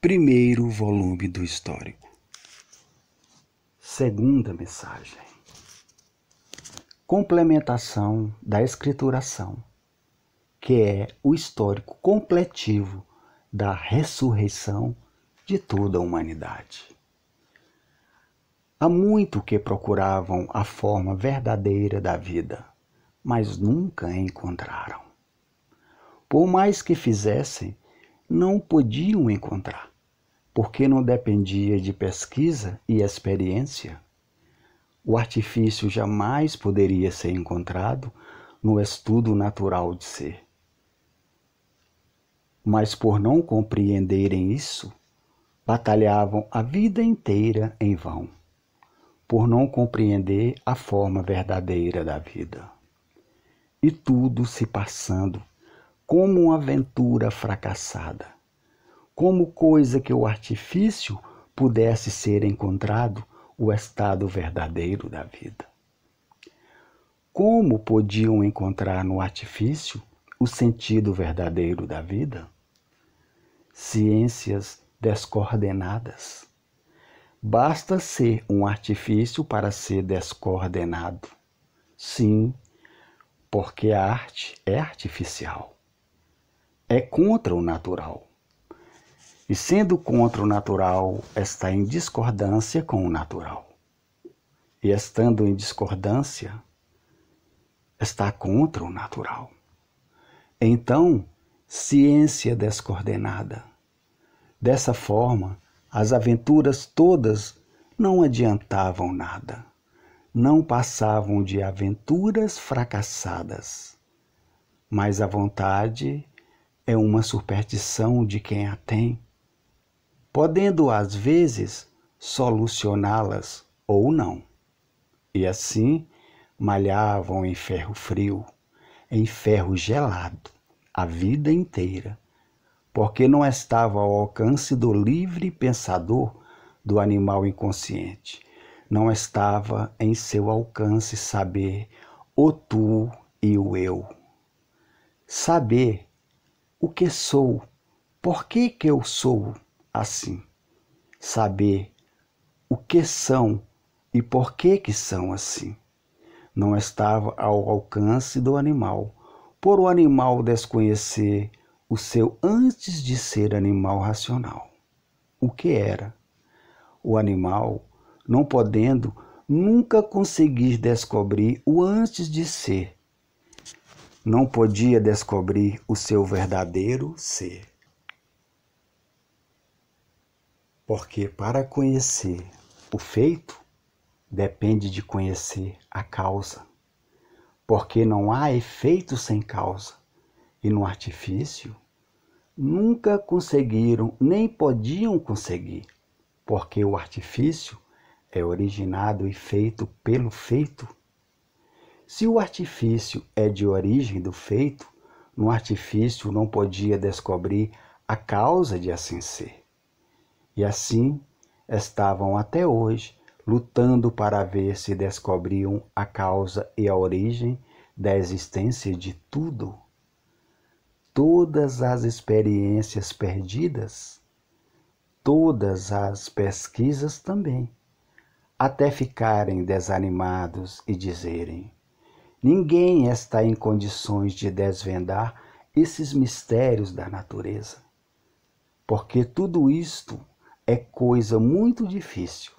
primeiro volume do histórico. Segunda mensagem. Complementação da escrituração, que é o histórico completivo da ressurreição de toda a humanidade. Há muito que procuravam a forma verdadeira da vida, mas nunca a encontraram. Por mais que fizessem, não podiam encontrar, porque não dependia de pesquisa e experiência. O artifício jamais poderia ser encontrado no estudo natural de ser. Mas por não compreenderem isso, batalhavam a vida inteira em vão, por não compreender a forma verdadeira da vida. E tudo se passando como uma aventura fracassada, como coisa que o artifício pudesse ser encontrado o estado verdadeiro da vida. Como podiam encontrar no artifício o sentido verdadeiro da vida? Ciências descoordenadas. Basta ser um artifício para ser descoordenado. Sim, porque a arte é artificial é contra o natural. E sendo contra o natural, está em discordância com o natural. E estando em discordância, está contra o natural. Então, ciência descoordenada. Dessa forma, as aventuras todas não adiantavam nada. Não passavam de aventuras fracassadas. Mas a vontade é uma superstição de quem a tem, podendo às vezes solucioná-las ou não. E assim malhavam em ferro frio, em ferro gelado, a vida inteira, porque não estava ao alcance do livre pensador do animal inconsciente. Não estava em seu alcance saber o tu e o eu. Saber o que sou, por que, que eu sou assim. Saber o que são e por que, que são assim. Não estava ao alcance do animal, por o animal desconhecer o seu antes de ser animal racional. O que era? O animal, não podendo nunca conseguir descobrir o antes de ser, não podia descobrir o seu verdadeiro ser. Porque para conhecer o feito, depende de conhecer a causa. Porque não há efeito sem causa. E no artifício, nunca conseguiram, nem podiam conseguir, porque o artifício é originado e feito pelo feito se o artifício é de origem do feito, no artifício não podia descobrir a causa de assim ser. E assim estavam até hoje lutando para ver se descobriam a causa e a origem da existência de tudo. Todas as experiências perdidas, todas as pesquisas também, até ficarem desanimados e dizerem: Ninguém está em condições de desvendar esses mistérios da natureza, porque tudo isto é coisa muito difícil.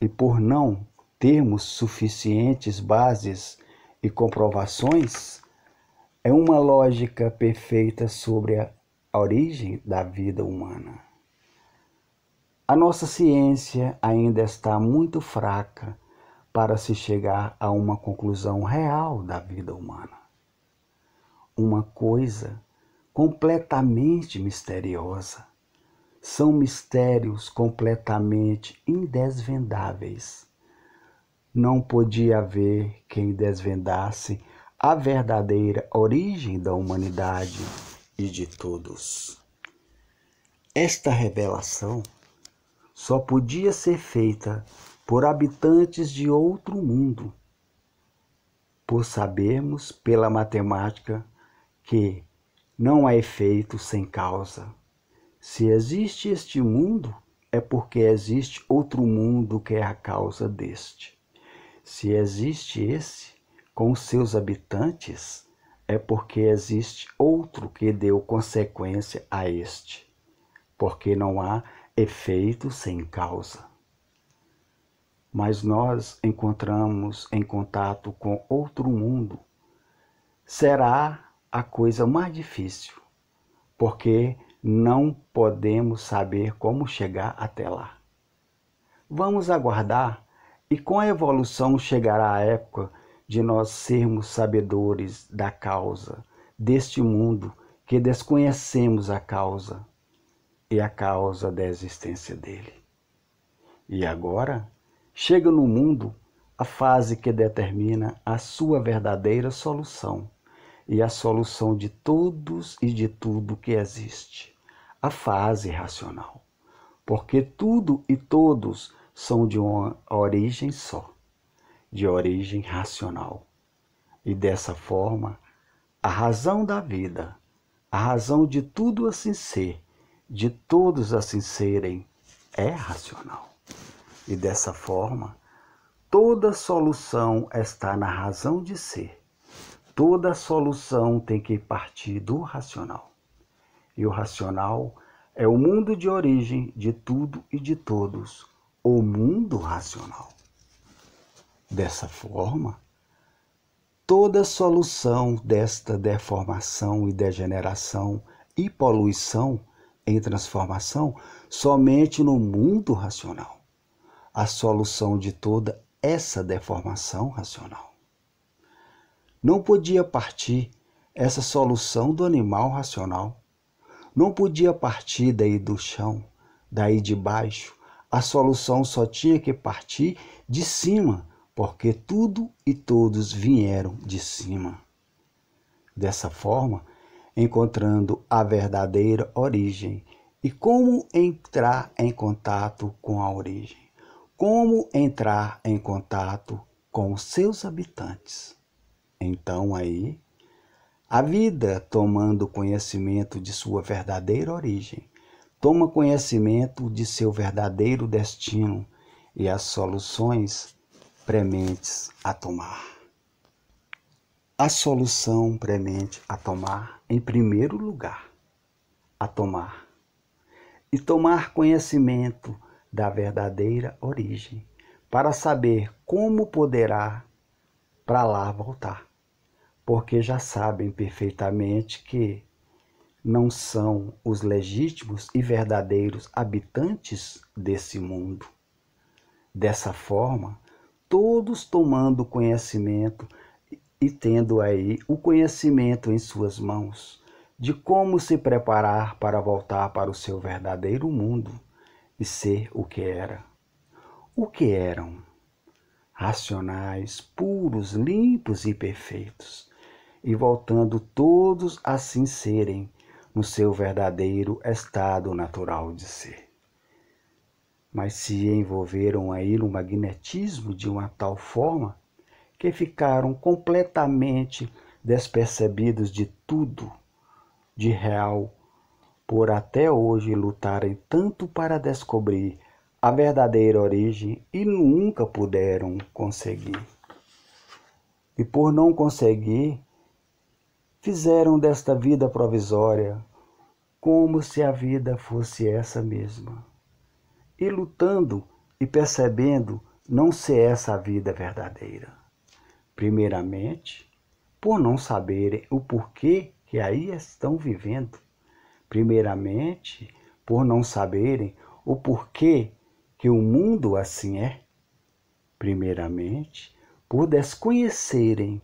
E por não termos suficientes bases e comprovações, é uma lógica perfeita sobre a origem da vida humana. A nossa ciência ainda está muito fraca para se chegar a uma conclusão real da vida humana. Uma coisa completamente misteriosa. São mistérios completamente indesvendáveis. Não podia haver quem desvendasse a verdadeira origem da humanidade e de todos. Esta revelação só podia ser feita por habitantes de outro mundo, por sabermos pela matemática que não há efeito sem causa. Se existe este mundo, é porque existe outro mundo que é a causa deste. Se existe esse, com seus habitantes, é porque existe outro que deu consequência a este, porque não há efeito sem causa mas nós encontramos em contato com outro mundo, será a coisa mais difícil, porque não podemos saber como chegar até lá. Vamos aguardar e com a evolução chegará a época de nós sermos sabedores da causa deste mundo que desconhecemos a causa e a causa da existência dele. E agora chega no mundo a fase que determina a sua verdadeira solução e a solução de todos e de tudo que existe, a fase racional, porque tudo e todos são de uma origem só, de origem racional. E dessa forma, a razão da vida, a razão de tudo assim ser, de todos assim serem, é racional. E dessa forma, toda solução está na razão de ser. Toda solução tem que partir do racional. E o racional é o mundo de origem de tudo e de todos, o mundo racional. Dessa forma, toda solução desta deformação e degeneração e poluição em transformação somente no mundo racional a solução de toda essa deformação racional. Não podia partir essa solução do animal racional. Não podia partir daí do chão, daí de baixo. A solução só tinha que partir de cima, porque tudo e todos vieram de cima. Dessa forma, encontrando a verdadeira origem e como entrar em contato com a origem como entrar em contato com os seus habitantes. Então aí, a vida, tomando conhecimento de sua verdadeira origem, toma conhecimento de seu verdadeiro destino e as soluções prementes a tomar. A solução premente a tomar, em primeiro lugar, a tomar. E tomar conhecimento da verdadeira origem, para saber como poderá para lá voltar, porque já sabem perfeitamente que não são os legítimos e verdadeiros habitantes desse mundo. Dessa forma, todos tomando conhecimento e tendo aí o conhecimento em suas mãos de como se preparar para voltar para o seu verdadeiro mundo e ser o que era. O que eram? Racionais, puros, limpos e perfeitos, e voltando todos a assim serem no seu verdadeiro estado natural de ser. Mas se envolveram aí no magnetismo de uma tal forma que ficaram completamente despercebidos de tudo de real por até hoje lutarem tanto para descobrir a verdadeira origem e nunca puderam conseguir. E por não conseguir, fizeram desta vida provisória como se a vida fosse essa mesma. E lutando e percebendo não ser essa a vida verdadeira. Primeiramente, por não saberem o porquê que aí estão vivendo primeiramente por não saberem o porquê que o mundo assim é, primeiramente por desconhecerem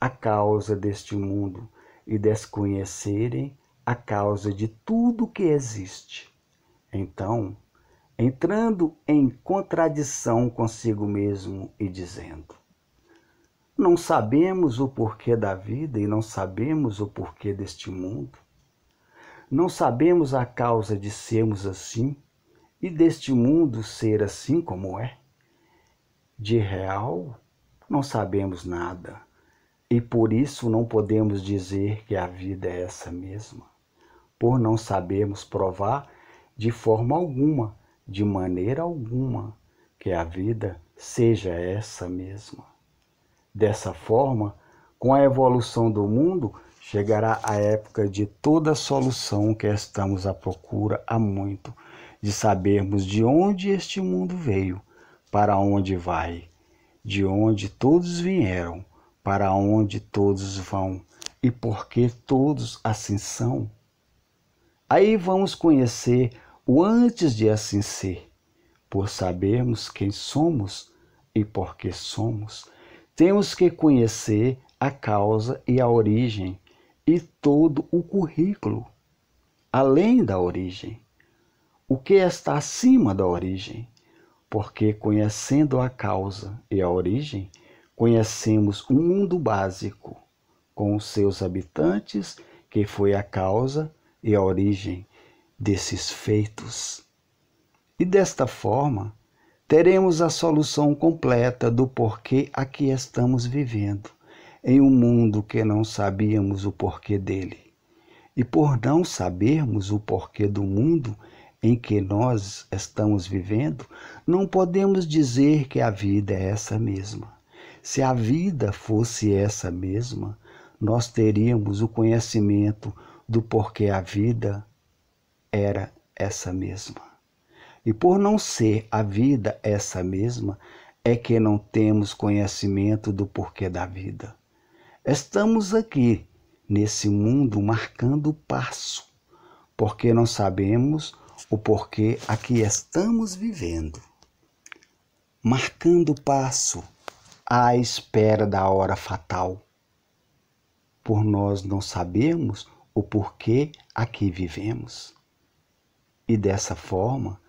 a causa deste mundo e desconhecerem a causa de tudo que existe. Então, entrando em contradição consigo mesmo e dizendo: Não sabemos o porquê da vida e não sabemos o porquê deste mundo. Não sabemos a causa de sermos assim e deste mundo ser assim como é. De real, não sabemos nada e por isso não podemos dizer que a vida é essa mesma, por não sabermos provar de forma alguma, de maneira alguma, que a vida seja essa mesma. Dessa forma, com a evolução do mundo, Chegará a época de toda solução que estamos à procura há muito, de sabermos de onde este mundo veio, para onde vai, de onde todos vieram, para onde todos vão e por que todos assim são. Aí vamos conhecer o antes de assim ser, por sabermos quem somos e por que somos. Temos que conhecer a causa e a origem e todo o currículo, além da origem, o que está acima da origem, porque conhecendo a causa e a origem, conhecemos o um mundo básico, com os seus habitantes, que foi a causa e a origem desses feitos. E desta forma, teremos a solução completa do porquê aqui estamos vivendo em um mundo que não sabíamos o porquê dele. E por não sabermos o porquê do mundo em que nós estamos vivendo, não podemos dizer que a vida é essa mesma. Se a vida fosse essa mesma, nós teríamos o conhecimento do porquê a vida era essa mesma. E por não ser a vida essa mesma, é que não temos conhecimento do porquê da vida. Estamos aqui nesse mundo marcando o passo, porque não sabemos o porquê aqui estamos vivendo. Marcando o passo à espera da hora fatal, por nós não sabemos o porquê aqui vivemos. E dessa forma,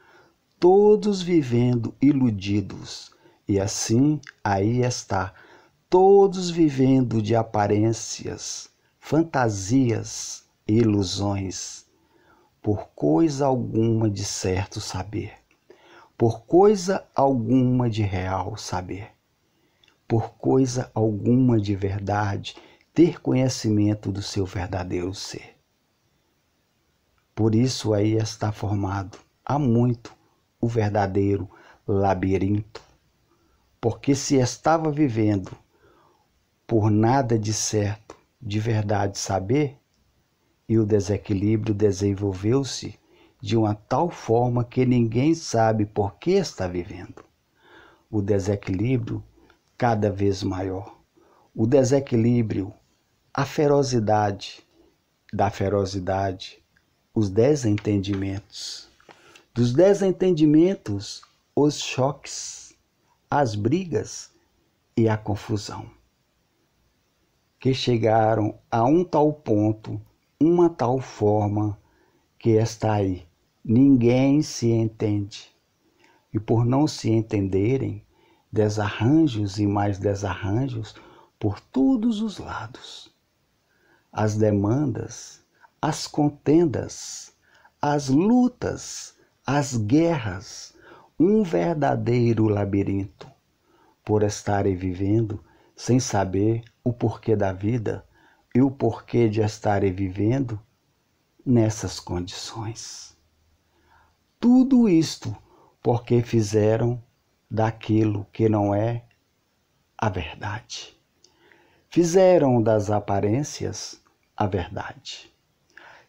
todos vivendo iludidos, e assim aí está todos vivendo de aparências, fantasias e ilusões, por coisa alguma de certo saber, por coisa alguma de real saber, por coisa alguma de verdade ter conhecimento do seu verdadeiro ser. Por isso aí está formado há muito o verdadeiro labirinto, porque se estava vivendo por nada de certo de verdade saber, e o desequilíbrio desenvolveu-se de uma tal forma que ninguém sabe por que está vivendo. O desequilíbrio cada vez maior. O desequilíbrio, a ferocidade, da ferocidade, os desentendimentos. Dos desentendimentos, os choques, as brigas e a confusão que chegaram a um tal ponto, uma tal forma, que está aí. Ninguém se entende. E por não se entenderem, desarranjos e mais desarranjos por todos os lados. As demandas, as contendas, as lutas, as guerras, um verdadeiro labirinto, por estarem vivendo sem saber o porquê da vida e o porquê de estarem vivendo nessas condições. Tudo isto porque fizeram daquilo que não é a verdade. Fizeram das aparências a verdade.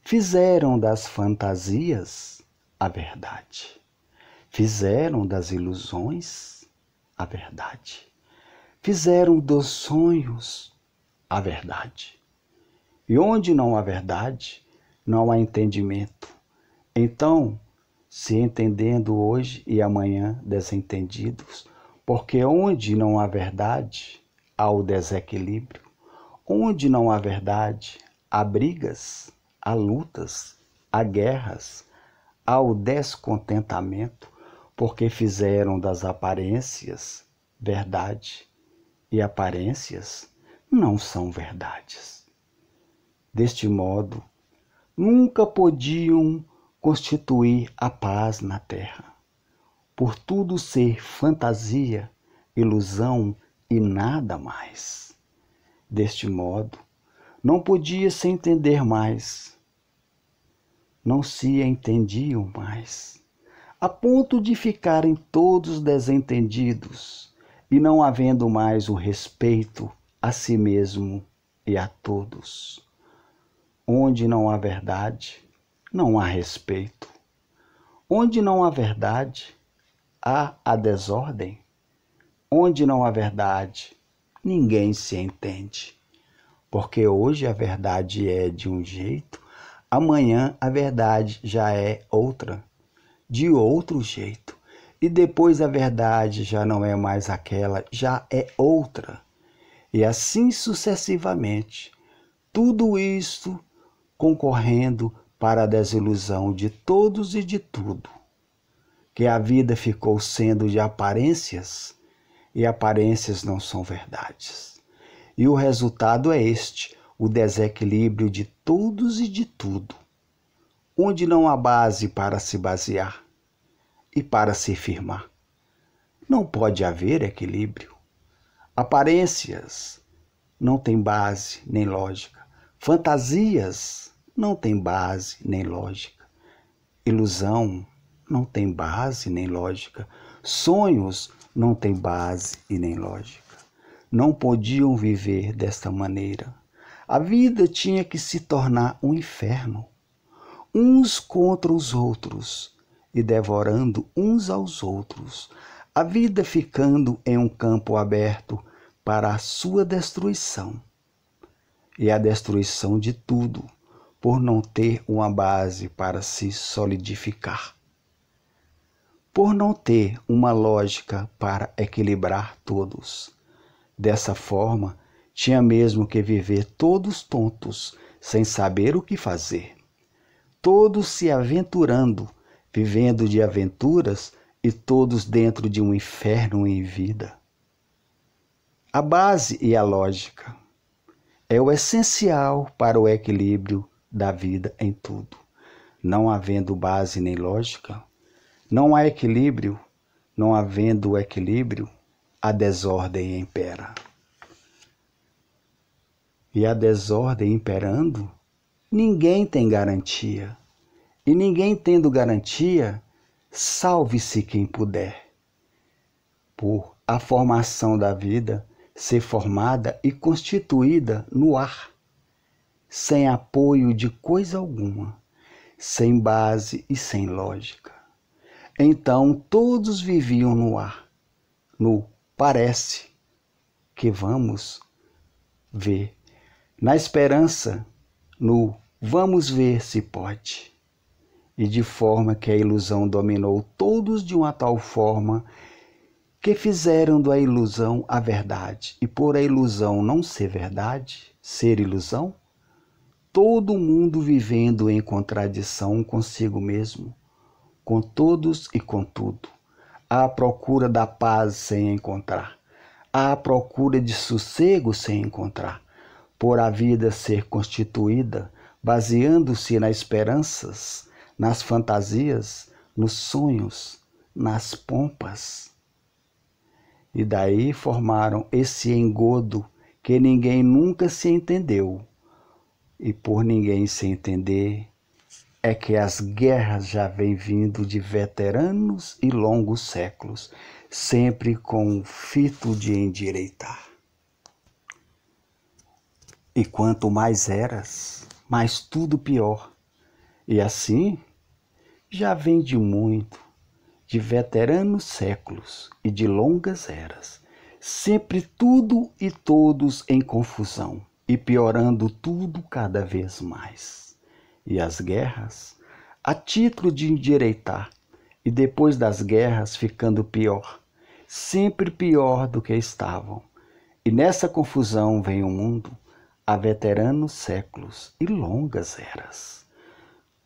Fizeram das fantasias a verdade. Fizeram das ilusões a verdade fizeram dos sonhos a verdade. E onde não há verdade, não há entendimento. Então, se entendendo hoje e amanhã desentendidos, porque onde não há verdade, há o desequilíbrio. Onde não há verdade, há brigas, há lutas, há guerras, há o descontentamento, porque fizeram das aparências verdade e aparências não são verdades. Deste modo, nunca podiam constituir a paz na terra. Por tudo ser fantasia, ilusão e nada mais. Deste modo, não podia se entender mais. Não se entendiam mais, a ponto de ficarem todos desentendidos e não havendo mais o respeito a si mesmo e a todos. Onde não há verdade, não há respeito. Onde não há verdade, há a desordem. Onde não há verdade, ninguém se entende. Porque hoje a verdade é de um jeito, amanhã a verdade já é outra, de outro jeito. E depois a verdade já não é mais aquela, já é outra. E assim sucessivamente. Tudo isto concorrendo para a desilusão de todos e de tudo. Que a vida ficou sendo de aparências e aparências não são verdades. E o resultado é este: o desequilíbrio de todos e de tudo, onde não há base para se basear e para se firmar. Não pode haver equilíbrio. Aparências não têm base nem lógica. Fantasias não têm base nem lógica. Ilusão não tem base nem lógica. Sonhos não têm base e nem lógica. Não podiam viver desta maneira. A vida tinha que se tornar um inferno, uns contra os outros, e devorando uns aos outros, a vida ficando em um campo aberto para a sua destruição e a destruição de tudo por não ter uma base para se solidificar, por não ter uma lógica para equilibrar todos. Dessa forma, tinha mesmo que viver todos tontos, sem saber o que fazer, todos se aventurando vivendo de aventuras e todos dentro de um inferno em vida. A base e a lógica é o essencial para o equilíbrio da vida em tudo. Não havendo base nem lógica, não há equilíbrio, não havendo equilíbrio, a desordem impera. E a desordem imperando, ninguém tem garantia e ninguém tendo garantia, salve-se quem puder. Por a formação da vida ser formada e constituída no ar, sem apoio de coisa alguma, sem base e sem lógica. Então todos viviam no ar, no parece que vamos ver, na esperança, no vamos ver se pode e de forma que a ilusão dominou todos de uma tal forma que fizeram da ilusão a verdade. E por a ilusão não ser verdade, ser ilusão, todo mundo vivendo em contradição consigo mesmo, com todos e com tudo, à procura da paz sem encontrar, à procura de sossego sem encontrar, por a vida ser constituída baseando-se nas esperanças nas fantasias, nos sonhos, nas pompas. E daí formaram esse engodo que ninguém nunca se entendeu. E por ninguém se entender, é que as guerras já vêm vindo de veteranos e longos séculos, sempre com o fito de endireitar. E quanto mais eras, mais tudo pior. E assim já vem de muito, de veteranos séculos e de longas eras, sempre tudo e todos em confusão e piorando tudo cada vez mais. E as guerras, a título de endireitar, e depois das guerras ficando pior, sempre pior do que estavam. E nessa confusão vem o mundo a veteranos séculos e longas eras.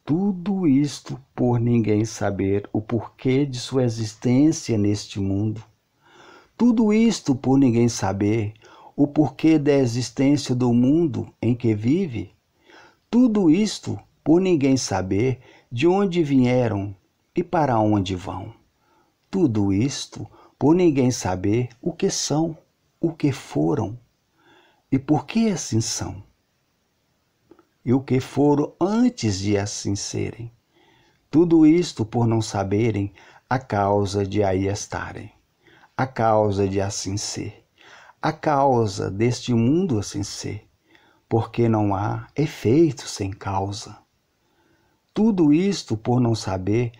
Tudo isto por ninguém saber o porquê de sua existência neste mundo. Tudo isto por ninguém saber o porquê da existência do mundo em que vive. Tudo isto por ninguém saber de onde vieram e para onde vão. Tudo isto por ninguém saber o que são, o que foram e por que assim são e o que foram antes de assim serem. Tudo isto por não saberem a causa de aí estarem, a causa de assim ser, a causa deste mundo assim ser, porque não há efeito sem causa. Tudo isto por não saber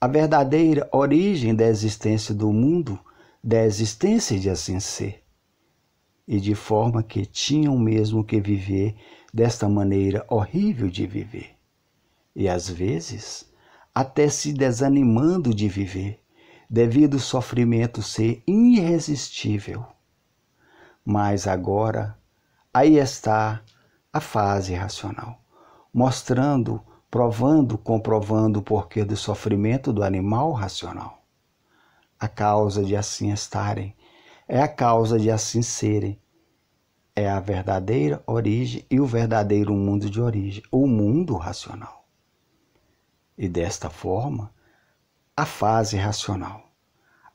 a verdadeira origem da existência do mundo, da existência de assim ser, e de forma que tinham mesmo que viver desta maneira horrível de viver. E às vezes, até se desanimando de viver, devido ao sofrimento ser irresistível. Mas agora, aí está a fase racional, mostrando, provando, comprovando o porquê do sofrimento do animal racional. A causa de assim estarem é a causa de assim serem, é a verdadeira origem e o verdadeiro mundo de origem, o mundo racional. E desta forma, a fase racional,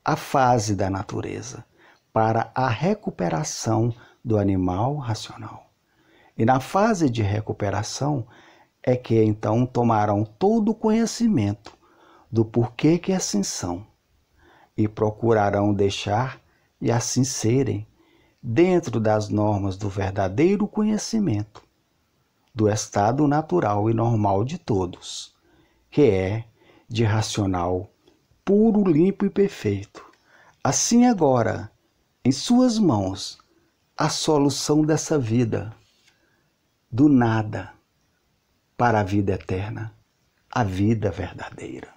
a fase da natureza, para a recuperação do animal racional. E na fase de recuperação é que então tomarão todo o conhecimento do porquê que assim são e procurarão deixar e assim serem dentro das normas do verdadeiro conhecimento, do estado natural e normal de todos, que é de racional, puro, limpo e perfeito. Assim agora, em suas mãos, a solução dessa vida, do nada, para a vida eterna, a vida verdadeira.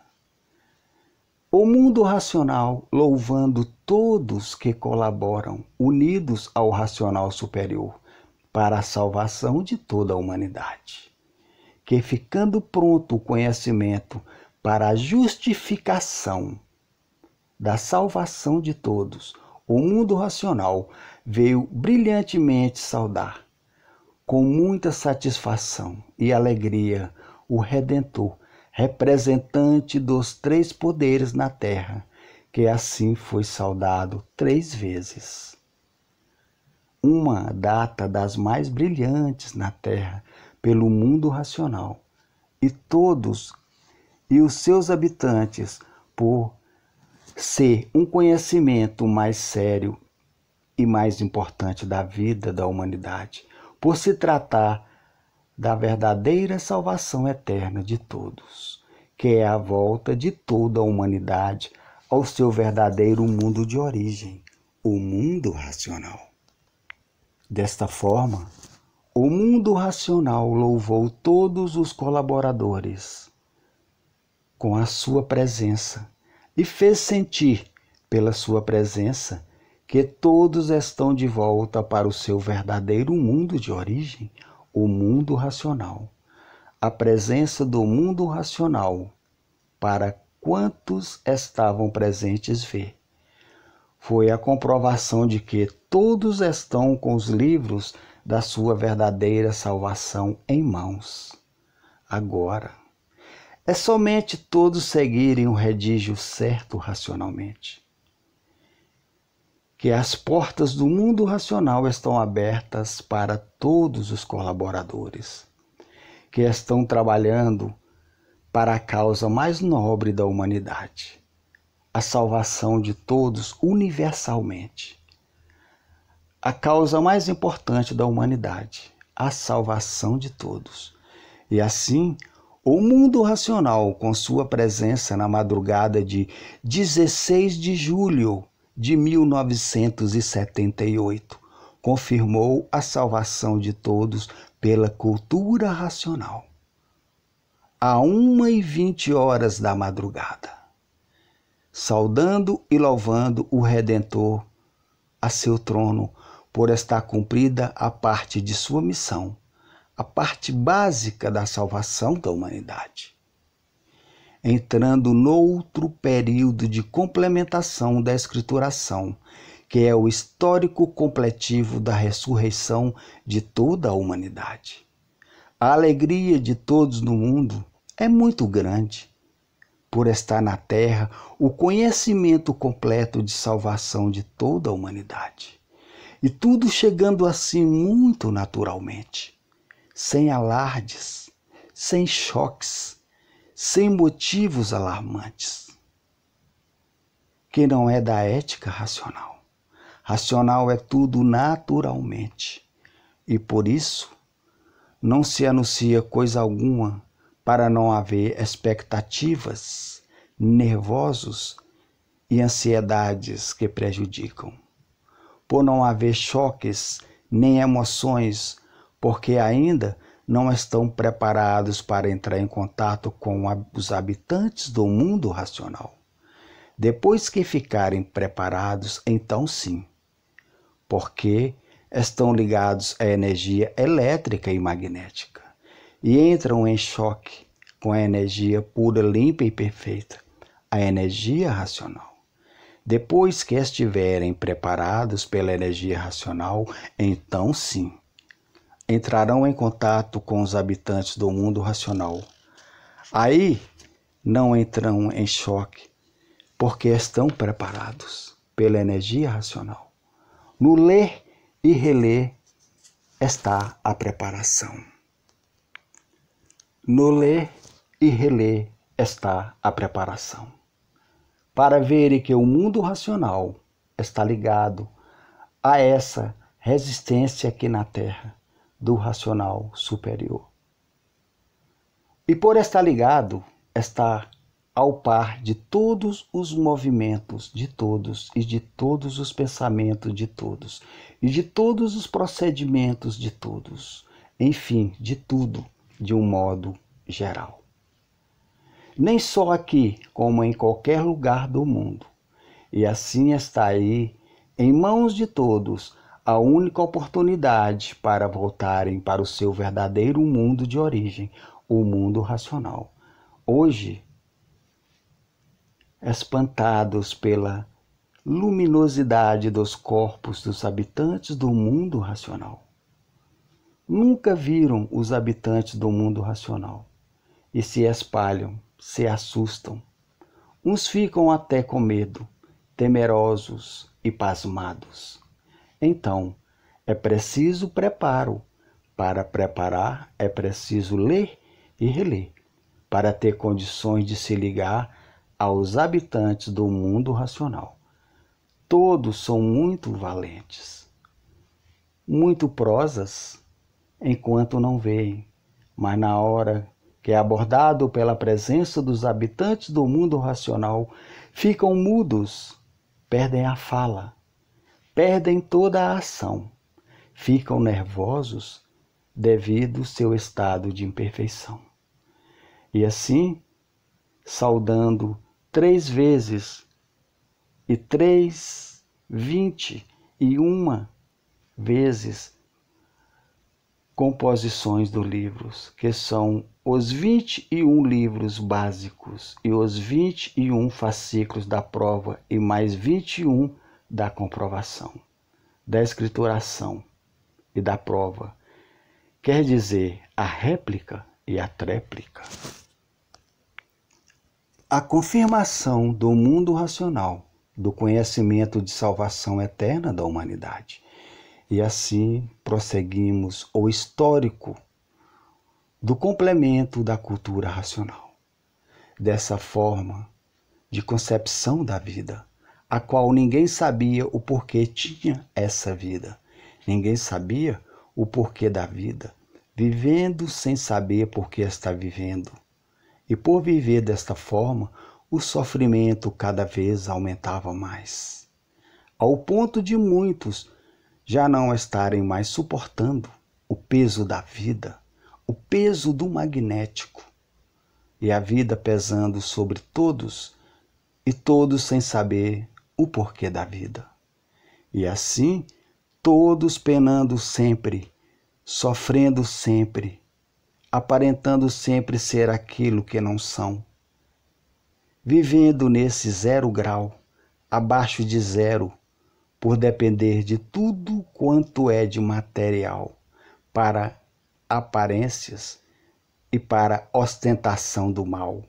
O mundo racional, louvando todos que colaboram, unidos ao racional superior, para a salvação de toda a humanidade. Que ficando pronto o conhecimento para a justificação da salvação de todos, o mundo racional veio brilhantemente saudar, com muita satisfação e alegria, o Redentor representante dos três poderes na terra, que assim foi saudado três vezes. Uma data das mais brilhantes na terra pelo mundo racional, e todos e os seus habitantes por ser um conhecimento mais sério e mais importante da vida da humanidade, por se tratar da verdadeira salvação eterna de todos, que é a volta de toda a humanidade ao seu verdadeiro mundo de origem, o mundo racional. Desta forma, o mundo racional louvou todos os colaboradores com a sua presença e fez sentir, pela sua presença, que todos estão de volta para o seu verdadeiro mundo de origem, o mundo racional. A presença do mundo racional para quantos estavam presentes ver. Foi a comprovação de que todos estão com os livros da sua verdadeira salvação em mãos. Agora, é somente todos seguirem o redígio certo racionalmente que as portas do mundo racional estão abertas para todos os colaboradores que estão trabalhando para a causa mais nobre da humanidade, a salvação de todos universalmente. A causa mais importante da humanidade, a salvação de todos. E assim, o mundo racional, com sua presença na madrugada de 16 de julho de 1978 confirmou a salvação de todos pela cultura racional. A uma e vinte horas da madrugada, saudando e louvando o Redentor a seu trono por estar cumprida a parte de sua missão, a parte básica da salvação da humanidade entrando noutro período de complementação da escrituração, que é o histórico completivo da ressurreição de toda a humanidade. A alegria de todos no mundo é muito grande por estar na terra o conhecimento completo de salvação de toda a humanidade. E tudo chegando assim muito naturalmente, sem alardes, sem choques, sem motivos alarmantes. Quem não é da ética racional. Racional é tudo naturalmente. E por isso, não se anuncia coisa alguma para não haver expectativas, nervosos e ansiedades que prejudicam. Por não haver choques nem emoções, porque ainda não estão preparados para entrar em contato com os habitantes do mundo racional. Depois que ficarem preparados, então sim, porque estão ligados à energia elétrica e magnética e entram em choque com a energia pura, limpa e perfeita, a energia racional. Depois que estiverem preparados pela energia racional, então sim, entrarão em contato com os habitantes do mundo racional. Aí não entram em choque, porque estão preparados pela energia racional. No ler e reler está a preparação. No ler e reler está a preparação. Para verem que o mundo racional está ligado a essa resistência aqui na Terra do racional superior. E por estar ligado, está ao par de todos os movimentos de todos e de todos os pensamentos de todos e de todos os procedimentos de todos, enfim, de tudo, de um modo geral. Nem só aqui, como em qualquer lugar do mundo. E assim está aí, em mãos de todos, a única oportunidade para voltarem para o seu verdadeiro mundo de origem, o mundo racional. Hoje, espantados pela luminosidade dos corpos dos habitantes do mundo racional. Nunca viram os habitantes do mundo racional e se espalham, se assustam. Uns ficam até com medo, temerosos e pasmados. Então, é preciso preparo. Para preparar, é preciso ler e reler, para ter condições de se ligar aos habitantes do mundo racional. Todos são muito valentes, muito prosas, enquanto não veem, mas na hora que é abordado pela presença dos habitantes do mundo racional, ficam mudos, perdem a fala perdem toda a ação, ficam nervosos devido ao seu estado de imperfeição. E assim, saudando três vezes e três, vinte e uma vezes composições dos livros, que são os 21 livros básicos e os 21 fascículos da prova e mais 21 da comprovação, da escrituração e da prova. Quer dizer, a réplica e a tréplica. A confirmação do mundo racional, do conhecimento de salvação eterna da humanidade. E assim prosseguimos o histórico do complemento da cultura racional. Dessa forma de concepção da vida, a qual ninguém sabia o porquê tinha essa vida. Ninguém sabia o porquê da vida, vivendo sem saber por que está vivendo. E por viver desta forma, o sofrimento cada vez aumentava mais, ao ponto de muitos já não estarem mais suportando o peso da vida, o peso do magnético, e a vida pesando sobre todos, e todos sem saber o porquê da vida. E assim, todos penando sempre, sofrendo sempre, aparentando sempre ser aquilo que não são, vivendo nesse zero grau, abaixo de zero, por depender de tudo quanto é de material para aparências e para ostentação do mal,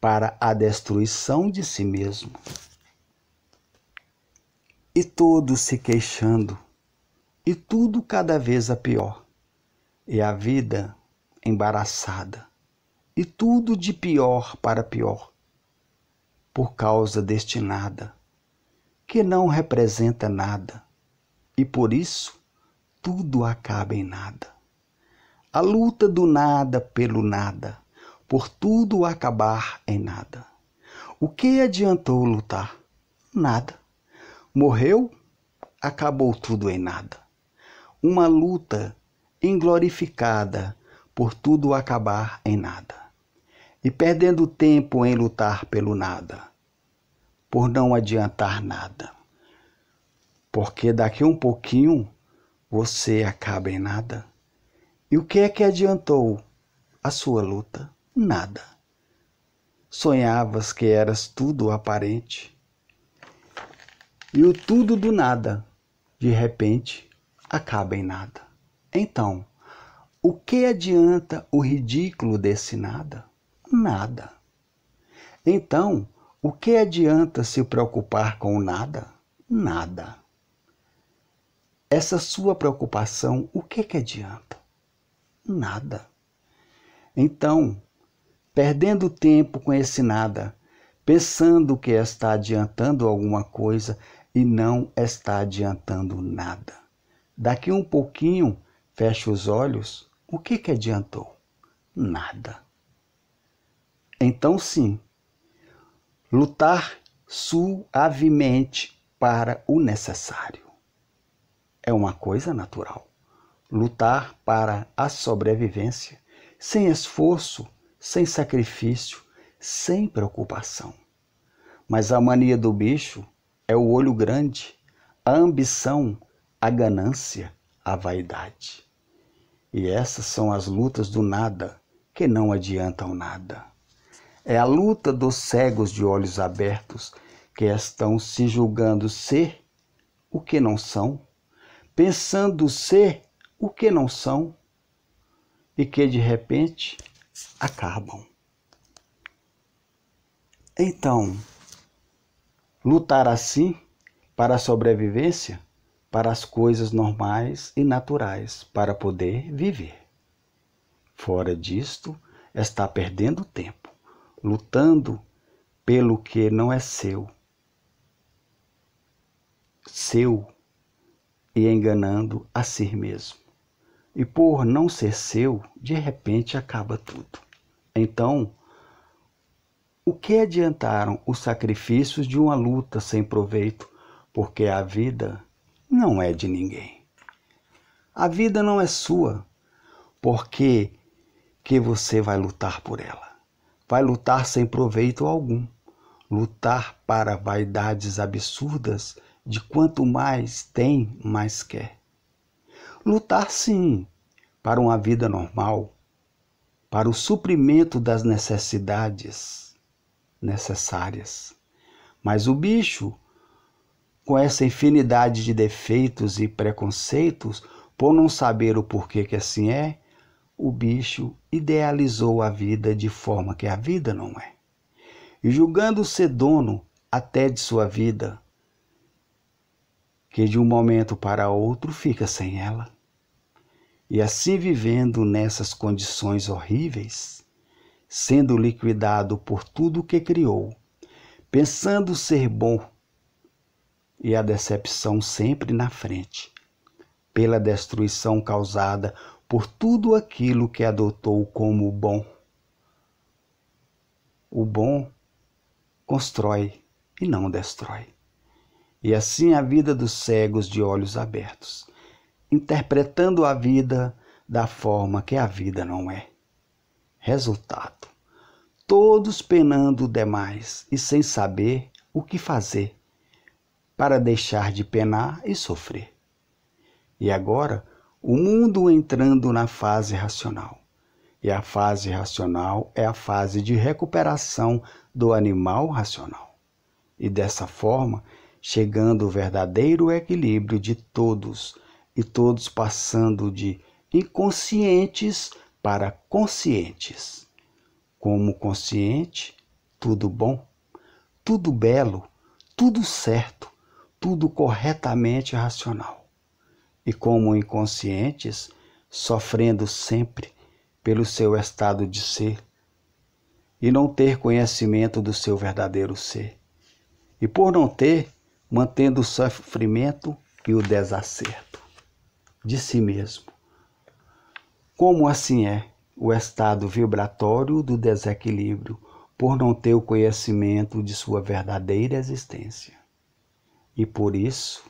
para a destruição de si mesmo e todos se queixando, e tudo cada vez a pior, e a vida embaraçada, e tudo de pior para pior, por causa deste nada, que não representa nada, e por isso tudo acaba em nada. A luta do nada pelo nada, por tudo acabar em nada. O que adiantou lutar? Nada. Morreu, acabou tudo em nada. Uma luta inglorificada por tudo acabar em nada. E perdendo tempo em lutar pelo nada, por não adiantar nada. Porque daqui um pouquinho você acaba em nada. E o que é que adiantou a sua luta? Nada. Sonhavas que eras tudo aparente, e o tudo do nada, de repente, acaba em nada. Então, o que adianta o ridículo desse nada? Nada. Então, o que adianta se preocupar com o nada? Nada. Essa sua preocupação, o que que adianta? Nada. Então, perdendo tempo com esse nada, pensando que está adiantando alguma coisa, e não está adiantando nada. Daqui um pouquinho, fecha os olhos, o que, que adiantou? Nada. Então, sim, lutar suavemente para o necessário é uma coisa natural. Lutar para a sobrevivência, sem esforço, sem sacrifício, sem preocupação. Mas a mania do bicho é o olho grande, a ambição, a ganância, a vaidade. E essas são as lutas do nada que não adiantam nada. É a luta dos cegos de olhos abertos que estão se julgando ser o que não são, pensando ser o que não são e que de repente acabam. Então, lutar assim para a sobrevivência, para as coisas normais e naturais, para poder viver. Fora disto, está perdendo tempo, lutando pelo que não é seu, seu e enganando a si mesmo. E por não ser seu, de repente acaba tudo. Então, o que adiantaram os sacrifícios de uma luta sem proveito, porque a vida não é de ninguém. A vida não é sua, porque que você vai lutar por ela? Vai lutar sem proveito algum, lutar para vaidades absurdas de quanto mais tem, mais quer. Lutar sim para uma vida normal, para o suprimento das necessidades necessárias. Mas o bicho, com essa infinidade de defeitos e preconceitos, por não saber o porquê que assim é, o bicho idealizou a vida de forma que a vida não é. E julgando ser dono até de sua vida, que de um momento para outro fica sem ela. E assim vivendo nessas condições horríveis, sendo liquidado por tudo o que criou, pensando ser bom, e a decepção sempre na frente, pela destruição causada por tudo aquilo que adotou como bom. O bom constrói e não destrói. E assim a vida dos cegos de olhos abertos, interpretando a vida da forma que a vida não é. Resultado: todos penando demais e sem saber o que fazer para deixar de penar e sofrer. E agora, o mundo entrando na fase racional. E a fase racional é a fase de recuperação do animal racional. E dessa forma, chegando o verdadeiro equilíbrio de todos e todos passando de inconscientes para conscientes. Como consciente, tudo bom, tudo belo, tudo certo, tudo corretamente racional. E como inconscientes, sofrendo sempre pelo seu estado de ser e não ter conhecimento do seu verdadeiro ser. E por não ter, mantendo o sofrimento e o desacerto de si mesmo. Como assim é o estado vibratório do desequilíbrio por não ter o conhecimento de sua verdadeira existência? E por isso,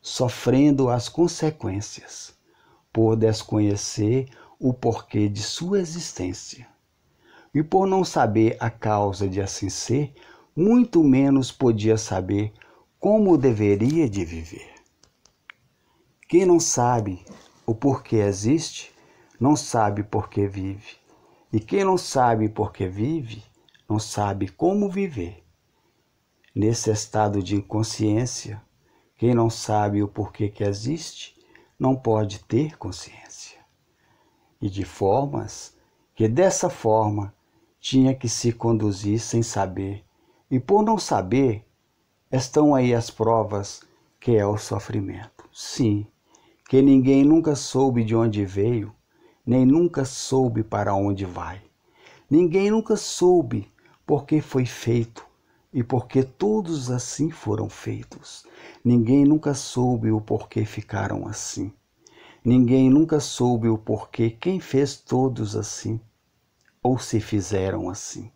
sofrendo as consequências por desconhecer o porquê de sua existência. E por não saber a causa de assim ser, muito menos podia saber como deveria de viver. Quem não sabe o porquê existe, não sabe por que vive. E quem não sabe por que vive, não sabe como viver. Nesse estado de inconsciência, quem não sabe o porquê que existe, não pode ter consciência. E de formas que dessa forma tinha que se conduzir sem saber, e por não saber, estão aí as provas que é o sofrimento. Sim, que ninguém nunca soube de onde veio, nem nunca soube para onde vai. Ninguém nunca soube porque foi feito e porque todos assim foram feitos. Ninguém nunca soube o porquê ficaram assim. Ninguém nunca soube o porquê quem fez todos assim ou se fizeram assim.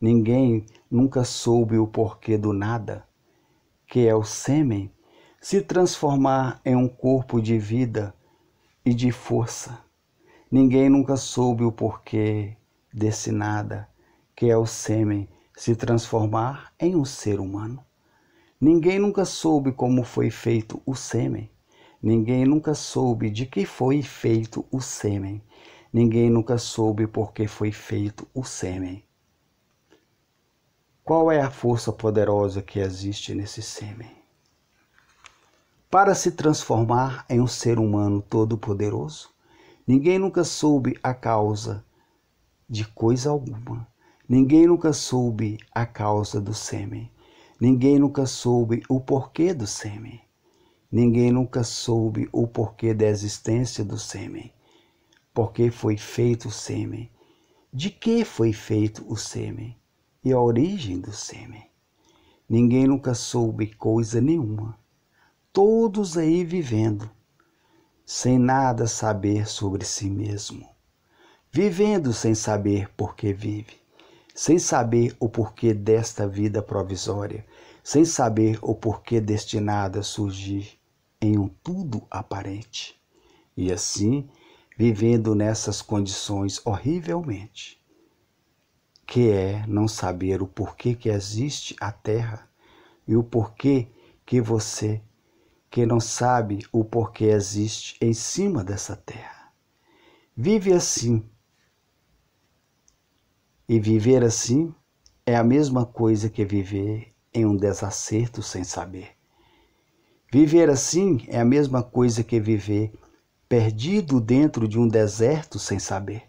Ninguém nunca soube o porquê do nada, que é o sêmen, se transformar em um corpo de vida e de força Ninguém nunca soube o porquê desse nada, que é o sêmen, se transformar em um ser humano. Ninguém nunca soube como foi feito o sêmen. Ninguém nunca soube de que foi feito o sêmen. Ninguém nunca soube por que foi feito o sêmen. Qual é a força poderosa que existe nesse sêmen? Para se transformar em um ser humano todo-poderoso, Ninguém nunca soube a causa de coisa alguma. Ninguém nunca soube a causa do sêmen. Ninguém nunca soube o porquê do sêmen. Ninguém nunca soube o porquê da existência do sêmen. Por que foi feito o sêmen? De que foi feito o sêmen? E a origem do sêmen? Ninguém nunca soube coisa nenhuma. Todos aí vivendo sem nada saber sobre si mesmo, vivendo sem saber por que vive, sem saber o porquê desta vida provisória, sem saber o porquê destinada a surgir em um tudo aparente. E assim, vivendo nessas condições horrivelmente, que é não saber o porquê que existe a terra e o porquê que você que não sabe o porquê existe em cima dessa terra. Vive assim. E viver assim é a mesma coisa que viver em um desacerto sem saber. Viver assim é a mesma coisa que viver perdido dentro de um deserto sem saber.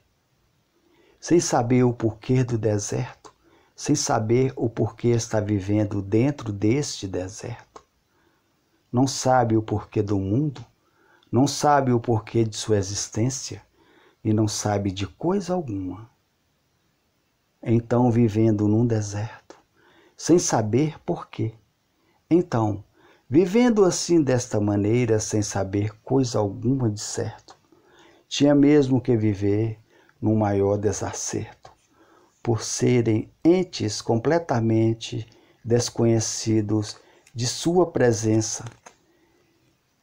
Sem saber o porquê do deserto, sem saber o porquê está vivendo dentro deste deserto não sabe o porquê do mundo, não sabe o porquê de sua existência e não sabe de coisa alguma. Então, vivendo num deserto, sem saber porquê. Então, vivendo assim desta maneira, sem saber coisa alguma de certo, tinha mesmo que viver num maior desacerto, por serem entes completamente desconhecidos de sua presença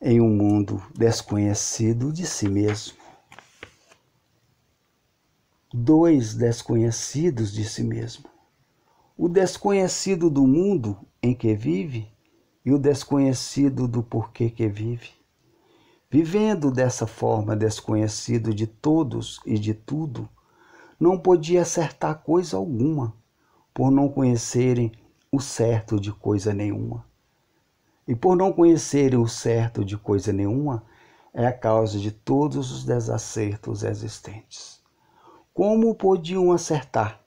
em um mundo desconhecido de si mesmo. Dois desconhecidos de si mesmo. O desconhecido do mundo em que vive e o desconhecido do porquê que vive. Vivendo dessa forma desconhecido de todos e de tudo, não podia acertar coisa alguma, por não conhecerem o certo de coisa nenhuma. E por não conhecerem o certo de coisa nenhuma, é a causa de todos os desacertos existentes. Como podiam acertar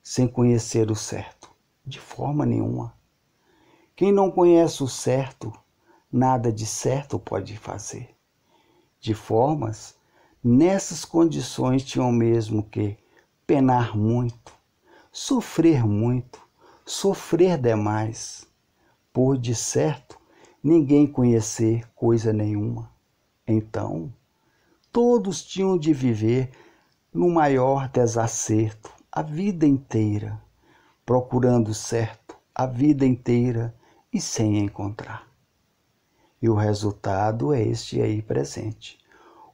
sem conhecer o certo? De forma nenhuma. Quem não conhece o certo, nada de certo pode fazer. De formas, nessas condições tinham mesmo que penar muito, sofrer muito, sofrer demais por de certo ninguém conhecer coisa nenhuma. Então, todos tinham de viver no maior desacerto a vida inteira, procurando certo a vida inteira e sem encontrar. E o resultado é este aí presente.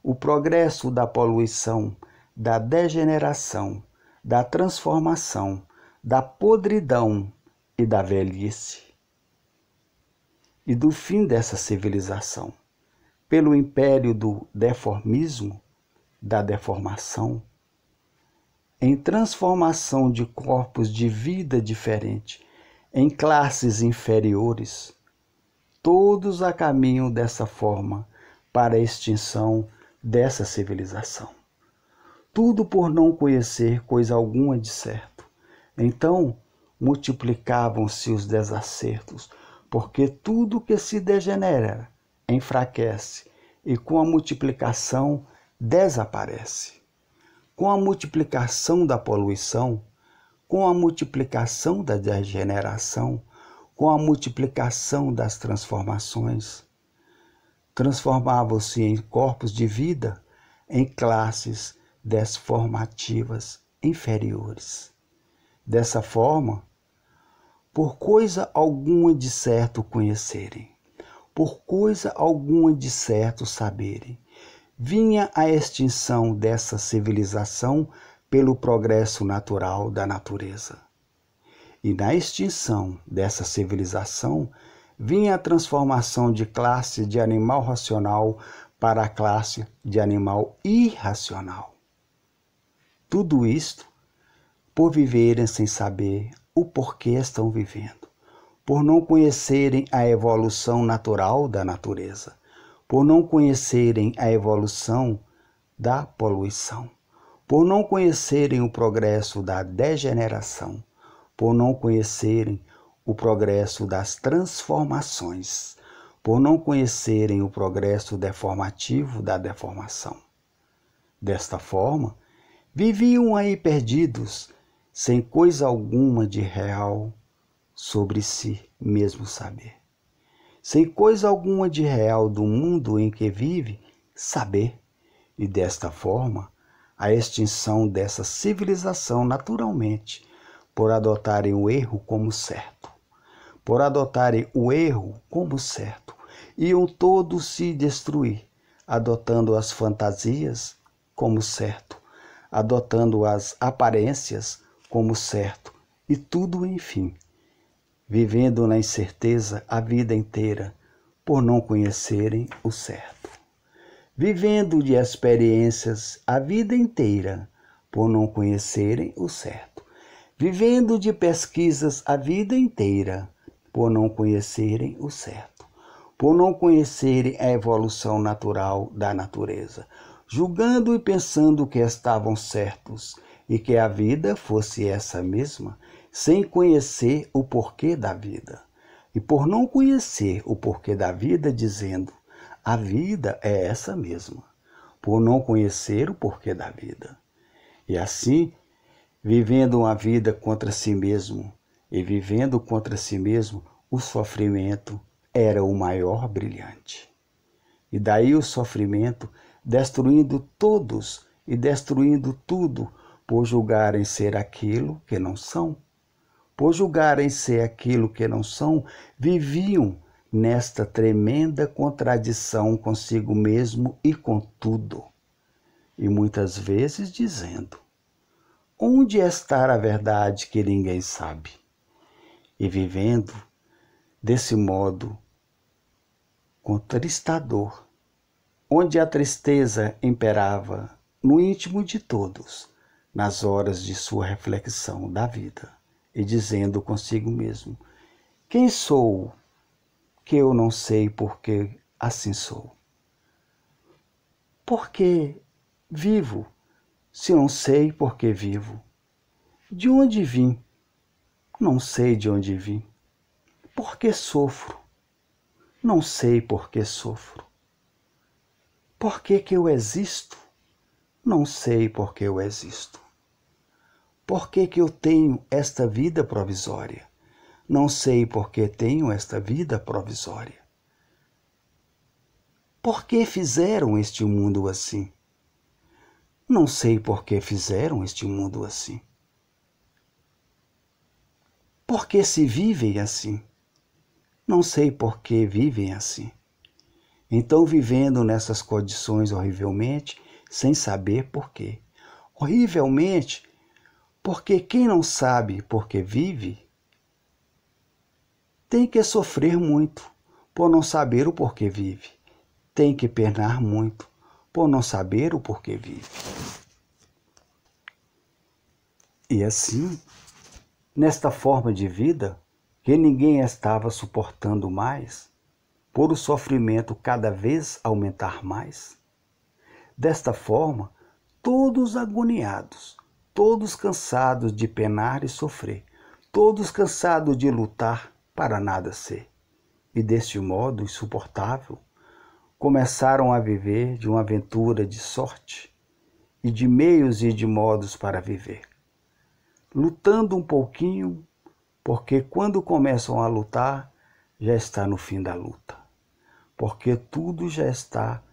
O progresso da poluição, da degeneração, da transformação, da podridão e da velhice e do fim dessa civilização, pelo império do deformismo, da deformação, em transformação de corpos de vida diferente, em classes inferiores, todos a caminho dessa forma para a extinção dessa civilização. Tudo por não conhecer coisa alguma de certo. Então multiplicavam-se os desacertos, porque tudo que se degenera enfraquece e com a multiplicação desaparece. Com a multiplicação da poluição, com a multiplicação da degeneração, com a multiplicação das transformações, transformavam-se em corpos de vida, em classes desformativas inferiores. Dessa forma, por coisa alguma de certo conhecerem, por coisa alguma de certo saberem. Vinha a extinção dessa civilização pelo progresso natural da natureza. E na extinção dessa civilização vinha a transformação de classe de animal racional para a classe de animal irracional. Tudo isto por viverem sem saber o porquê estão vivendo, por não conhecerem a evolução natural da natureza, por não conhecerem a evolução da poluição, por não conhecerem o progresso da degeneração, por não conhecerem o progresso das transformações, por não conhecerem o progresso deformativo da deformação. Desta forma, viviam aí perdidos sem coisa alguma de real sobre si mesmo saber. Sem coisa alguma de real do mundo em que vive, saber. E desta forma, a extinção dessa civilização naturalmente, por adotarem o erro como certo. Por adotarem o erro como certo, iam todos se destruir, adotando as fantasias como certo, adotando as aparências como certo, e tudo, enfim, vivendo na incerteza a vida inteira, por não conhecerem o certo. Vivendo de experiências a vida inteira, por não conhecerem o certo. Vivendo de pesquisas a vida inteira, por não conhecerem o certo. Por não conhecerem a evolução natural da natureza, julgando e pensando que estavam certos e que a vida fosse essa mesma, sem conhecer o porquê da vida. E por não conhecer o porquê da vida, dizendo a vida é essa mesma, por não conhecer o porquê da vida. E assim, vivendo uma vida contra si mesmo e vivendo contra si mesmo, o sofrimento era o maior brilhante. E daí o sofrimento destruindo todos e destruindo tudo por julgarem ser aquilo que não são. Por julgarem ser aquilo que não são, viviam nesta tremenda contradição consigo mesmo e com tudo. E muitas vezes dizendo: Onde está a verdade que ninguém sabe? E vivendo desse modo contristador, onde a tristeza imperava no íntimo de todos, nas horas de sua reflexão da vida e dizendo consigo mesmo: Quem sou que eu não sei porque assim sou? Por que vivo se não sei por que vivo? De onde vim? Não sei de onde vim. Por que sofro? Não sei por que sofro. Por que, que eu existo? Não sei por que eu existo. Por que, que eu tenho esta vida provisória? Não sei por que tenho esta vida provisória. Por que fizeram este mundo assim? Não sei por que fizeram este mundo assim. Por que se vivem assim? Não sei por que vivem assim. Então, vivendo nessas condições horrivelmente, sem saber porquê. Horrivelmente, porque quem não sabe que vive, tem que sofrer muito por não saber o porquê vive. Tem que penar muito por não saber o porquê vive. E assim, nesta forma de vida, que ninguém estava suportando mais, por o sofrimento cada vez aumentar mais, Desta forma, todos agoniados, todos cansados de penar e sofrer, todos cansados de lutar para nada ser. E deste modo insuportável, começaram a viver de uma aventura de sorte e de meios e de modos para viver. Lutando um pouquinho, porque quando começam a lutar, já está no fim da luta, porque tudo já está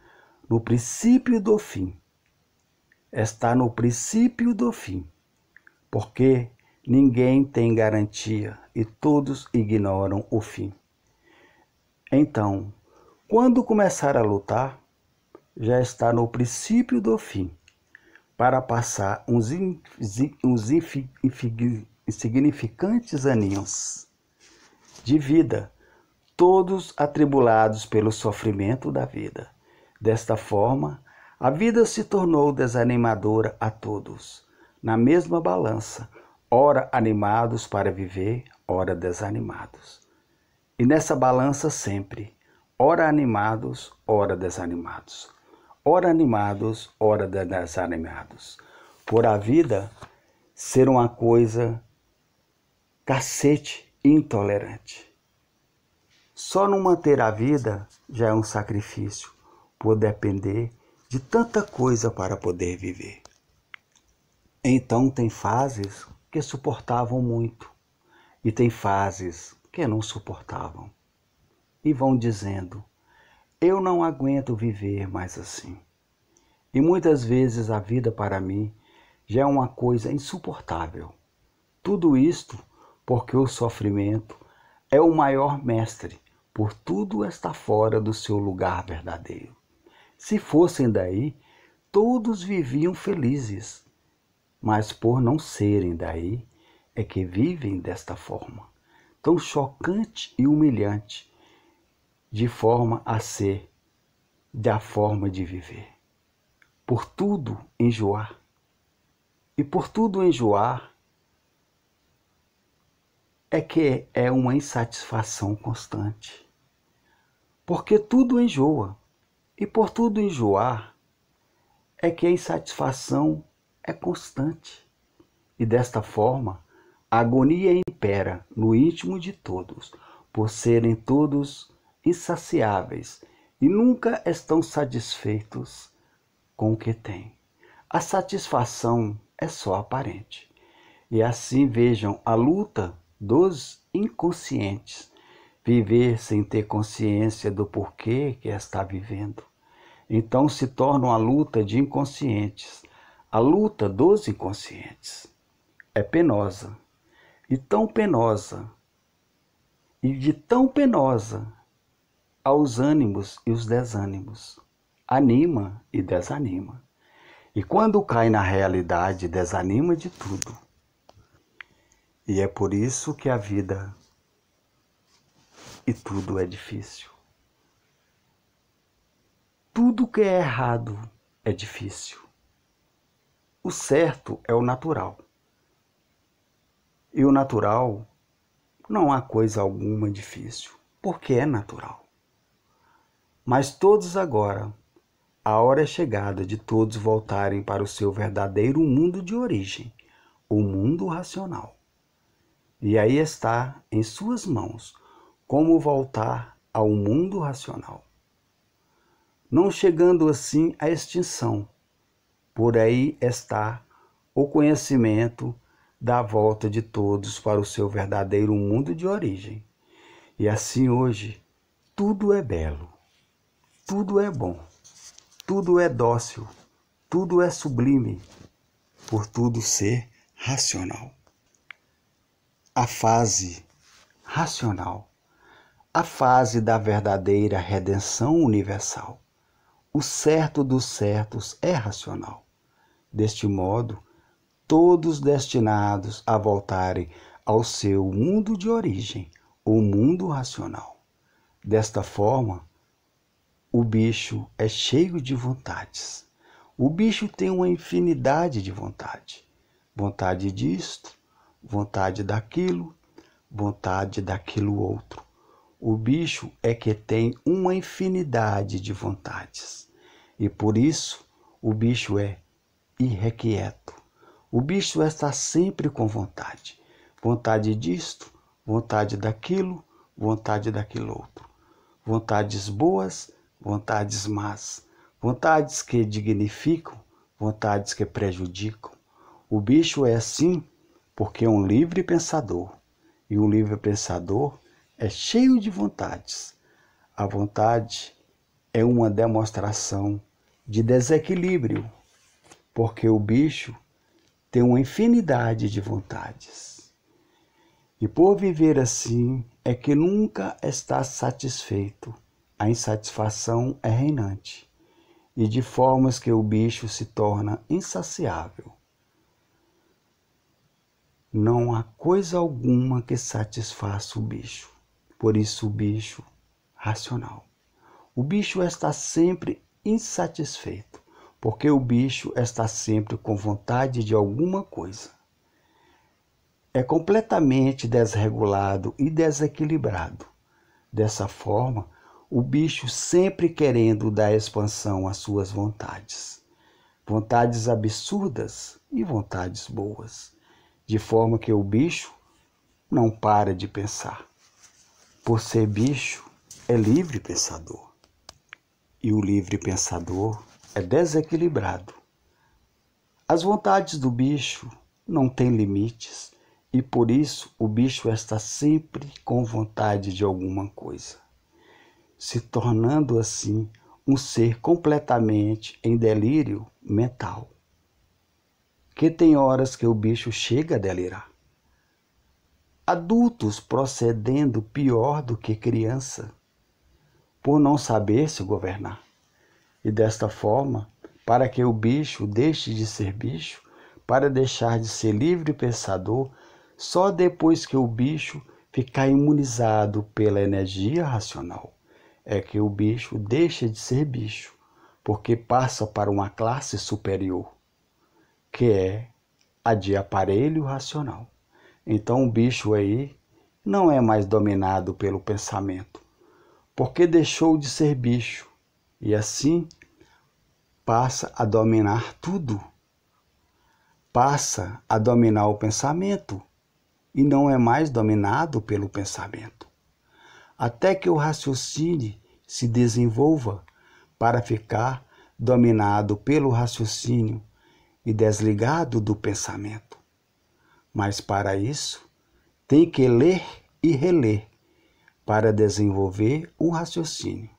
no princípio do fim. Está no princípio do fim, porque ninguém tem garantia e todos ignoram o fim. Então, quando começar a lutar, já está no princípio do fim, para passar uns, in, uns insignificantes aninhos de vida, todos atribulados pelo sofrimento da vida. Desta forma, a vida se tornou desanimadora a todos, na mesma balança, ora animados para viver, ora desanimados. E nessa balança sempre, ora animados, ora desanimados. Ora animados, ora desanimados. Por a vida ser uma coisa cacete intolerante. Só não manter a vida já é um sacrifício por depender de tanta coisa para poder viver. Então tem fases que suportavam muito e tem fases que não suportavam e vão dizendo: eu não aguento viver mais assim. E muitas vezes a vida para mim já é uma coisa insuportável. Tudo isto porque o sofrimento é o maior mestre, por tudo está fora do seu lugar verdadeiro. Se fossem daí, todos viviam felizes. Mas por não serem daí, é que vivem desta forma, tão chocante e humilhante, de forma a ser, da forma de viver. Por tudo enjoar. E por tudo enjoar é que é uma insatisfação constante. Porque tudo enjoa e por tudo enjoar, é que a insatisfação é constante. E desta forma, a agonia impera no íntimo de todos, por serem todos insaciáveis e nunca estão satisfeitos com o que têm. A satisfação é só aparente. E assim vejam a luta dos inconscientes viver sem ter consciência do porquê que está vivendo. Então se torna uma luta de inconscientes. A luta dos inconscientes é penosa, e tão penosa, e de tão penosa aos ânimos e os desânimos. Anima e desanima. E quando cai na realidade, desanima de tudo. E é por isso que a vida e tudo é difícil. Tudo que é errado é difícil. O certo é o natural. E o natural não há coisa alguma difícil, porque é natural. Mas todos agora, a hora é chegada de todos voltarem para o seu verdadeiro mundo de origem, o mundo racional. E aí está em suas mãos como voltar ao mundo racional. Não chegando assim à extinção, por aí está o conhecimento da volta de todos para o seu verdadeiro mundo de origem. E assim hoje, tudo é belo, tudo é bom, tudo é dócil, tudo é sublime, por tudo ser racional. A fase racional a fase da verdadeira redenção universal. O certo dos certos é racional. Deste modo, todos destinados a voltarem ao seu mundo de origem, o mundo racional. Desta forma, o bicho é cheio de vontades. O bicho tem uma infinidade de vontade. Vontade disto, vontade daquilo, vontade daquilo outro. O bicho é que tem uma infinidade de vontades e por isso o bicho é irrequieto. O bicho está sempre com vontade, vontade disto, vontade daquilo, vontade daquilo outro. Vontades boas, vontades más, vontades que dignificam, vontades que prejudicam. O bicho é assim porque é um livre pensador, e o livre pensador é cheio de vontades. A vontade é uma demonstração de desequilíbrio, porque o bicho tem uma infinidade de vontades. E por viver assim é que nunca está satisfeito. A insatisfação é reinante e de formas que o bicho se torna insaciável. Não há coisa alguma que satisfaça o bicho. Por isso, o bicho racional. O bicho está sempre insatisfeito, porque o bicho está sempre com vontade de alguma coisa. É completamente desregulado e desequilibrado. Dessa forma, o bicho sempre querendo dar expansão às suas vontades. Vontades absurdas e vontades boas, de forma que o bicho não para de pensar por ser bicho, é livre pensador. E o livre pensador é desequilibrado. As vontades do bicho não têm limites e por isso o bicho está sempre com vontade de alguma coisa, se tornando assim um ser completamente em delírio mental. Que tem horas que o bicho chega a delirar adultos procedendo pior do que criança, por não saber se governar. E desta forma, para que o bicho deixe de ser bicho, para deixar de ser livre pensador, só depois que o bicho ficar imunizado pela energia racional é que o bicho deixa de ser bicho, porque passa para uma classe superior, que é a de aparelho racional. Então o bicho aí não é mais dominado pelo pensamento, porque deixou de ser bicho e assim passa a dominar tudo. Passa a dominar o pensamento e não é mais dominado pelo pensamento. Até que o raciocínio se desenvolva para ficar dominado pelo raciocínio e desligado do pensamento. Mas para isso, tem que ler e reler para desenvolver o raciocínio.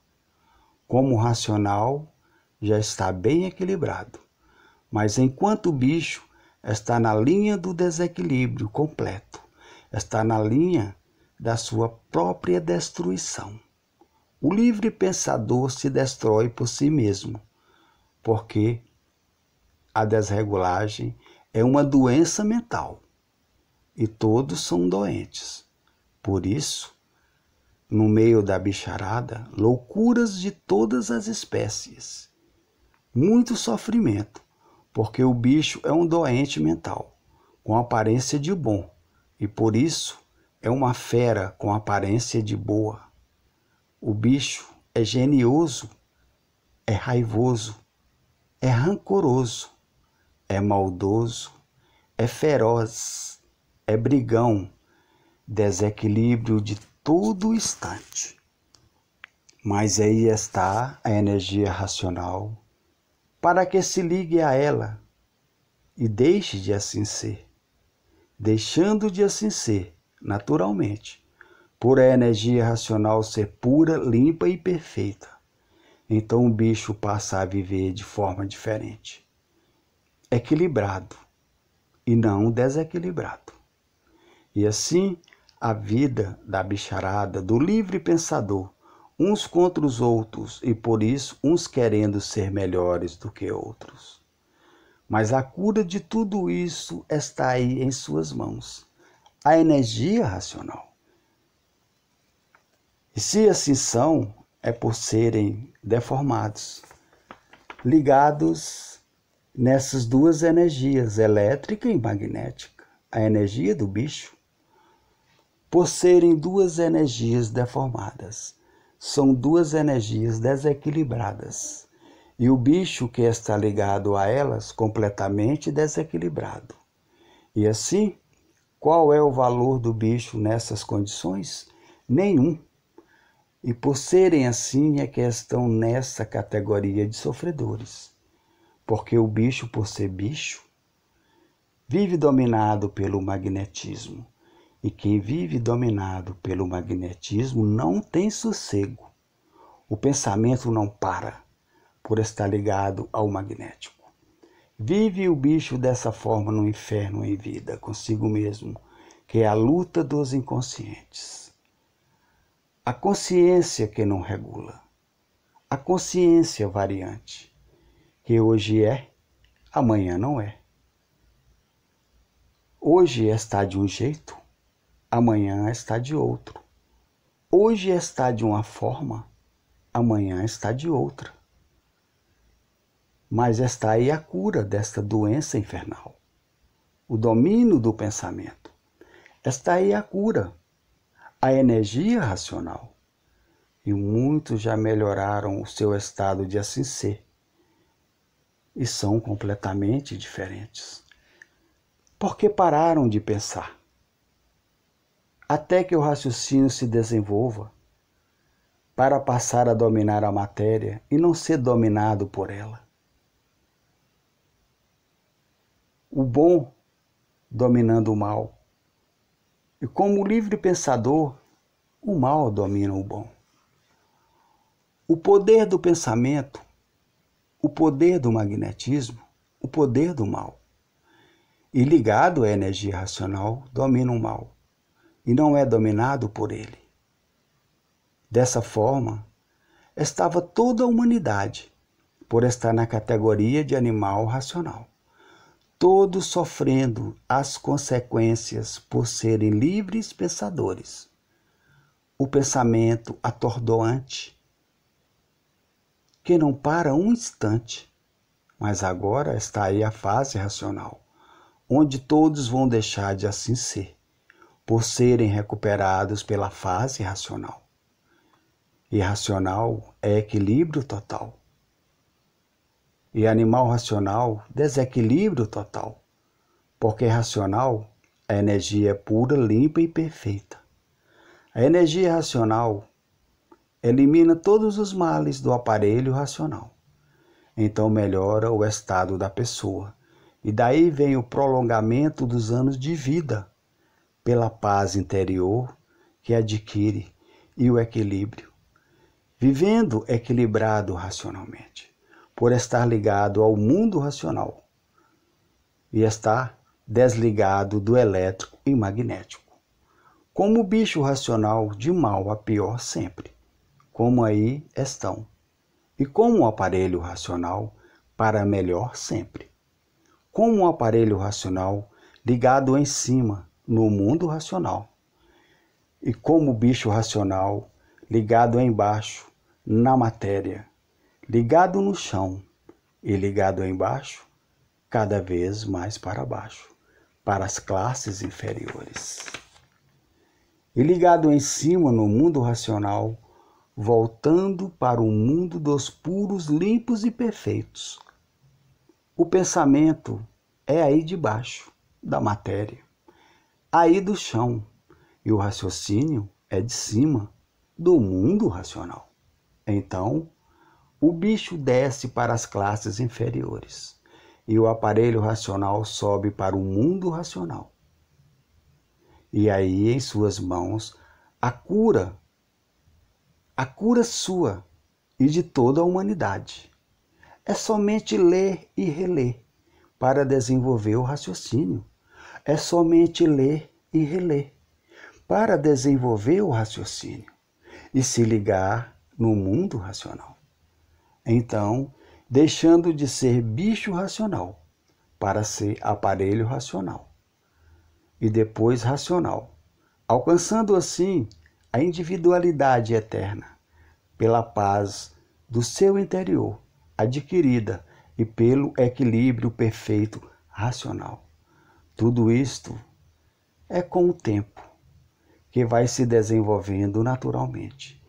Como o racional já está bem equilibrado, mas enquanto o bicho está na linha do desequilíbrio completo, está na linha da sua própria destruição. O livre pensador se destrói por si mesmo, porque a desregulagem é uma doença mental e todos são doentes. Por isso, no meio da bicharada, loucuras de todas as espécies. Muito sofrimento, porque o bicho é um doente mental, com aparência de bom, e por isso é uma fera com aparência de boa. O bicho é genioso, é raivoso, é rancoroso, é maldoso, é feroz é brigão, desequilíbrio de todo instante. Mas aí está a energia racional para que se ligue a ela e deixe de assim ser. Deixando de assim ser, naturalmente, por a energia racional ser pura, limpa e perfeita, então o bicho passa a viver de forma diferente, equilibrado e não desequilibrado. E assim a vida da bicharada, do livre pensador, uns contra os outros, e por isso uns querendo ser melhores do que outros. Mas a cura de tudo isso está aí em suas mãos a energia racional. E se assim são, é por serem deformados, ligados nessas duas energias, elétrica e magnética, a energia do bicho por serem duas energias deformadas. São duas energias desequilibradas. E o bicho que está ligado a elas completamente desequilibrado. E assim, qual é o valor do bicho nessas condições? Nenhum. E por serem assim é que estão nessa categoria de sofredores. Porque o bicho, por ser bicho, vive dominado pelo magnetismo e quem vive dominado pelo magnetismo não tem sossego. O pensamento não para por estar ligado ao magnético. Vive o bicho dessa forma no inferno em vida, consigo mesmo, que é a luta dos inconscientes. A consciência que não regula. A consciência variante, que hoje é, amanhã não é. Hoje está de um jeito, amanhã está de outro. Hoje está de uma forma, amanhã está de outra. Mas está aí a cura desta doença infernal, o domínio do pensamento. Está aí a cura, a energia racional. E muitos já melhoraram o seu estado de assim ser e são completamente diferentes. Porque pararam de pensar até que o raciocínio se desenvolva para passar a dominar a matéria e não ser dominado por ela. O bom dominando o mal. E como livre pensador, o mal domina o bom. O poder do pensamento, o poder do magnetismo, o poder do mal. E ligado à energia racional, domina o mal e não é dominado por ele. Dessa forma, estava toda a humanidade, por estar na categoria de animal racional, todos sofrendo as consequências por serem livres pensadores. O pensamento atordoante, que não para um instante, mas agora está aí a fase racional, onde todos vão deixar de assim ser por serem recuperados pela fase racional. E racional é equilíbrio total. E animal racional, desequilíbrio total. Porque racional, a energia é pura, limpa e perfeita. A energia racional elimina todos os males do aparelho racional. Então melhora o estado da pessoa. E daí vem o prolongamento dos anos de vida pela paz interior que adquire e o equilíbrio, vivendo equilibrado racionalmente, por estar ligado ao mundo racional e estar desligado do elétrico e magnético. Como bicho racional, de mal a pior sempre, como aí estão, e como um aparelho racional, para melhor sempre. Como um aparelho racional ligado em cima, no mundo racional. E como o bicho racional, ligado embaixo, na matéria, ligado no chão e ligado embaixo, cada vez mais para baixo, para as classes inferiores. E ligado em cima no mundo racional, voltando para o mundo dos puros, limpos e perfeitos. O pensamento é aí de baixo, da matéria aí do chão, e o raciocínio é de cima, do mundo racional. Então, o bicho desce para as classes inferiores e o aparelho racional sobe para o mundo racional. E aí, em suas mãos, a cura, a cura sua e de toda a humanidade. É somente ler e reler para desenvolver o raciocínio é somente ler e reler para desenvolver o raciocínio e se ligar no mundo racional. Então, deixando de ser bicho racional para ser aparelho racional e depois racional, alcançando assim a individualidade eterna pela paz do seu interior adquirida e pelo equilíbrio perfeito racional. Tudo isto é com o tempo que vai se desenvolvendo naturalmente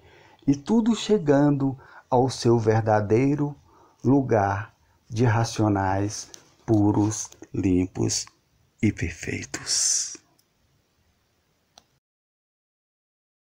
e tudo chegando ao seu verdadeiro lugar de racionais puros, limpos e perfeitos.